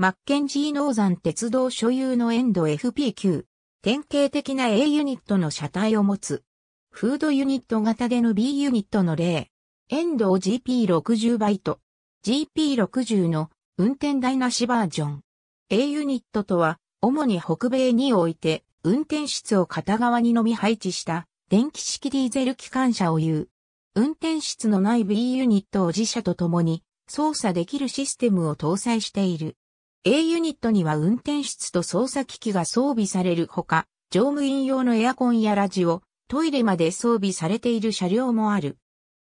マッケンジーノーザン鉄道所有のエンド FP9。典型的な A ユニットの車体を持つ。フードユニット型での B ユニットの例。エンドを GP60 バイト。GP60 の運転台なしバージョン。A ユニットとは、主に北米において、運転室を片側にのみ配置した電気式ディーゼル機関車を言う。運転室のない B ユニットを自社と共に操作できるシステムを搭載している。A ユニットには運転室と操作機器が装備されるほか、乗務員用のエアコンやラジオ、トイレまで装備されている車両もある。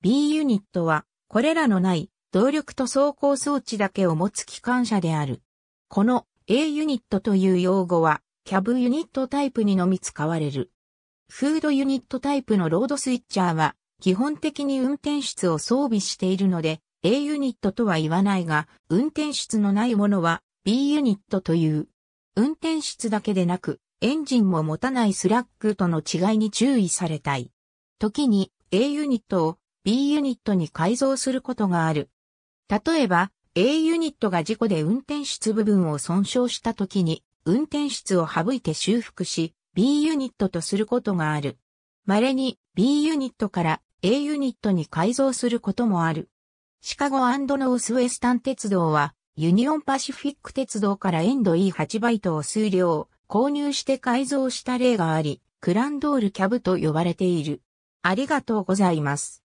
B ユニットは、これらのない動力と走行装置だけを持つ機関車である。この A ユニットという用語は、キャブユニットタイプにのみ使われる。フードユニットタイプのロードスイッチャーは、基本的に運転室を装備しているので、A ユニットとは言わないが、運転室のないものは B ユニットという。運転室だけでなく、エンジンも持たないスラックとの違いに注意されたい。時に A ユニットを B ユニットに改造することがある。例えば、A ユニットが事故で運転室部分を損傷した時に、運転室を省いて修復し、B ユニットとすることがある。稀に B ユニットから A ユニットに改造することもある。シカゴノースウェスタン鉄道はユニオンパシフィック鉄道からエンド E8 バイトを数量、購入して改造した例があり、クランドールキャブと呼ばれている。ありがとうございます。